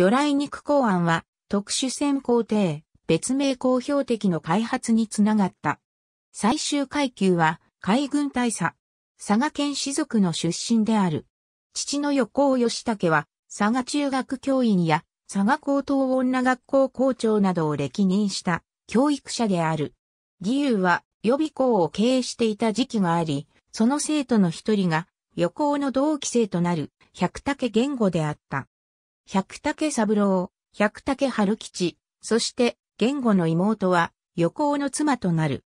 魚雷肉公案は、特殊潜航艇、別名公標的の開発につながった。最終階級は、海軍大佐。佐賀県士族の出身である。父の横尾義武は、佐賀中学教員や、佐賀高等女学校校長などを歴任した教育者である。義勇は予備校を経営していた時期があり、その生徒の一人が、横尾の同期生となる百武言語であった。百武三郎、百武春吉、そして、言語の妹は、横尾の妻となる。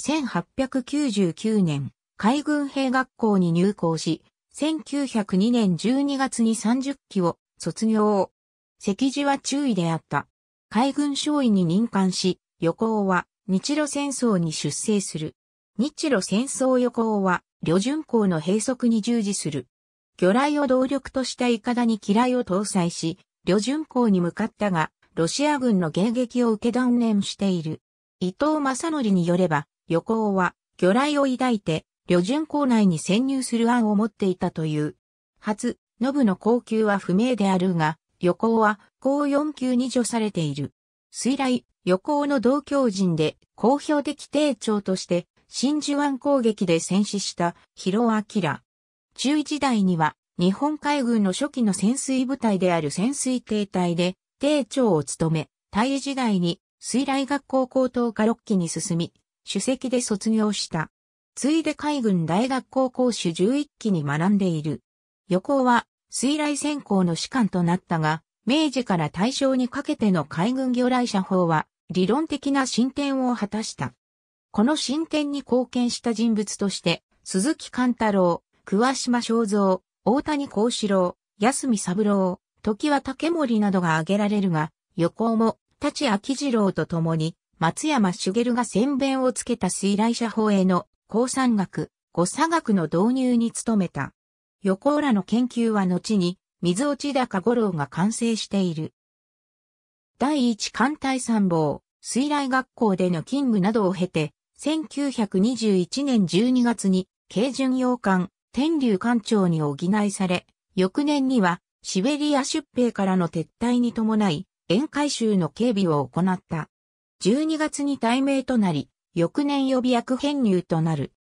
1899年、海軍兵学校に入校し、1902年12月に30期を卒業。席次は注意であった。海軍少尉に任官し、横尾は日露戦争に出征する。日露戦争横尾は旅順港の閉塞に従事する。魚雷を動力としたイカダに機雷を搭載し、旅順港に向かったが、ロシア軍の迎撃を受け断念している。伊藤正則によれば、横尾は魚雷を抱いて、旅順港内に潜入する案を持っていたという。初、ノブの高級は不明であるが、横尾は高4級に除されている。水雷、横尾の同教人で、公表的低長として、真珠湾攻撃で戦死した、広明。中一代には、日本海軍の初期の潜水部隊である潜水艇隊で、艇長を務め、大尉時代に、水雷学校高等科6期に進み、主席で卒業した。ついで海軍大学校講師11期に学んでいる。横尾は、水雷専攻の士官となったが、明治から大正にかけての海軍魚雷射法は、理論的な進展を果たした。この進展に貢献した人物として、鈴木貫太郎、桑島正造、大谷幸四郎、安見三郎、時は竹森などが挙げられるが、横尾も、立秋次郎と共に、松山茂が先弁をつけた水来社法への、高産学、誤差学の導入に努めた。横尾らの研究は後に、水落高五郎が完成している。第一艦隊参謀、水来学校での勤務などを経て、1921年12月に、軽巡洋艦、天竜艦長に補いされ、翌年にはシベリア出兵からの撤退に伴い、沿海州の警備を行った。12月に対名となり、翌年予備役編入となる。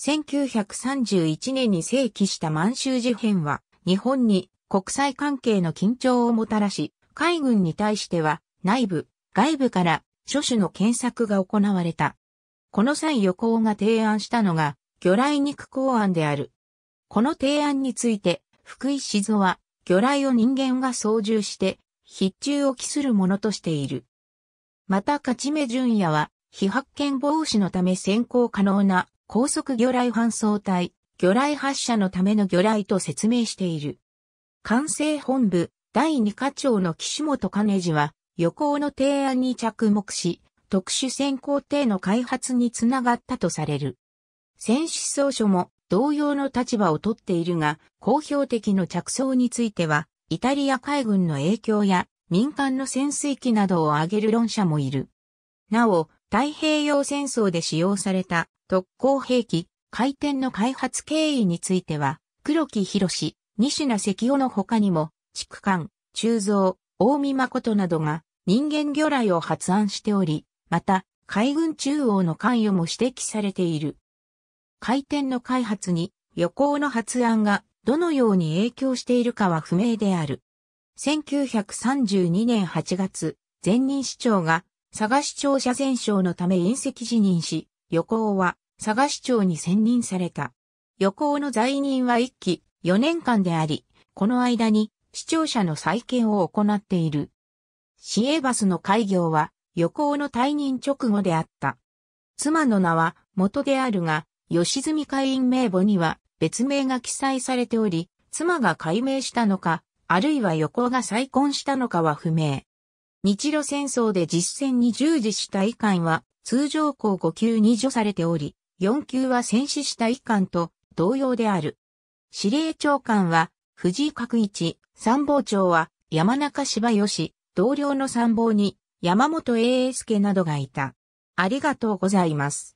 1931年に正規した満州事変は、日本に国際関係の緊張をもたらし、海軍に対しては内部、外部から諸種の検索が行われた。この際横尾が提案したのが、魚雷肉港案である。この提案について、福井静蔵は、魚雷を人間が操縦して、必中を期するものとしている。また勝目淳也は、非発見防止のため先行可能な高速魚雷搬送隊、魚雷発射のための魚雷と説明している。管制本部第2課長の岸本兼次は、予行の提案に着目し、特殊先行艇の開発につながったとされる。戦死総書も同様の立場をとっているが、公表的の着想については、イタリア海軍の影響や民間の潜水機などを挙げる論者もいる。なお、太平洋戦争で使用された特攻兵器、回転の開発経緯については、黒木博士、西名関夫の他にも、畜艦、鋳造、大見誠などが人間魚雷を発案しており、また、海軍中央の関与も指摘されている。回転の開発に旅行の発案がどのように影響しているかは不明である。1932年8月、前任市長が佐賀市長社選省のため隕石辞任し、旅行は佐賀市長に選任された。旅行の在任は1期4年間であり、この間に市庁舎の再建を行っている。市営バスの開業は旅行の退任直後であった。妻の名は元であるが、吉住会員名簿には別名が記載されており、妻が改名したのか、あるいは横が再婚したのかは不明。日露戦争で実戦に従事した遺憾は通常校5級に除されており、4級は戦死した遺憾と同様である。司令長官は藤井角一、参謀長は山中柴義、同僚の参謀に山本栄介などがいた。ありがとうございます。